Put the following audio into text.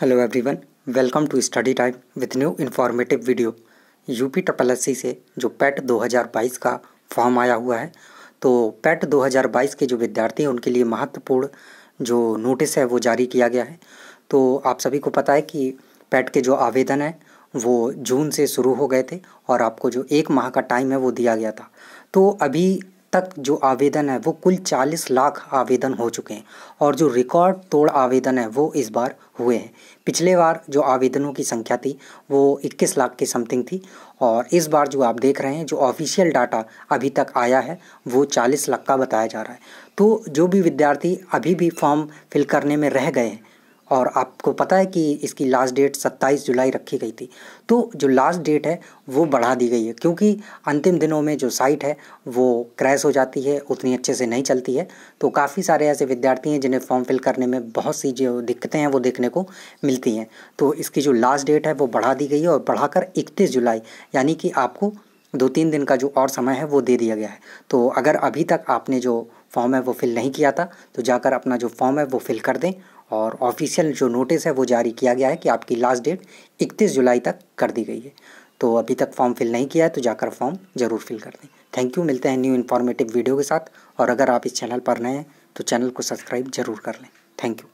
hello everyone welcome to study time with new informative video UP S से जो PAT 2022 e का form आया हुआ है तो पैट 2022 e के जो विद्यार्थी हैं उनके लिए महत्वपूर्ण जो नोटिस है वो जारी किया गया है तो आप सभी को पता है कि पैट e के जो आवेदन हैं वो जून से शुरू हो गए थे और आपको जो एक माह का टाइम है वो दिया गया था तो अभी तक जो आवेदन है वो कुल 40 लाख आवेदन हो चुके हैं और जो रिकॉर्ड तोड़ आवेदन है वो इस बार हुए हैं पिछले बार जो आवेदनों की संख्या थी वो 21 लाख के समथिंग थी और इस बार जो आप देख रहे हैं जो ऑफिशियल डाटा अभी तक आया है वो 40 लाख का बताया जा रहा है तो जो भी विद्यार्थी अभी भी फॉर्म फिल करने में रह गए हैं और आपको पता है कि इसकी लास्ट डेट 27 जुलाई रखी गई थी तो जो लास्ट डेट है वो बढ़ा दी गई है क्योंकि अंतिम दिनों में जो साइट है वो क्रैश हो जाती है उतनी अच्छे से नहीं चलती है तो काफ़ी सारे ऐसे विद्यार्थी हैं जिन्हें फॉर्म फिल करने में बहुत सी जो दिक्कतें हैं वो देखने को मिलती हैं तो इसकी जो लास्ट डेट है वो बढ़ा दी गई है और बढ़ाकर इकतीस जुलाई यानी कि आपको दो तीन दिन का जो और समय है वो दे दिया गया है तो अगर अभी तक आपने जो फॉर्म है वो फिल नहीं किया था तो जाकर अपना जो फॉर्म है वो फिल कर दें और ऑफिशियल जो नोटिस है वो जारी किया गया है कि आपकी लास्ट डेट इकतीस जुलाई तक कर दी गई है तो अभी तक फॉर्म फिल नहीं किया है तो जाकर फॉर्म ज़रूर फिल कर दें थैंक यू मिलते हैं न्यू इन्फॉर्मेटिव वीडियो के साथ और अगर आप इस चैनल पर नए हैं तो चैनल को सब्सक्राइब जरूर कर लें थैंक यू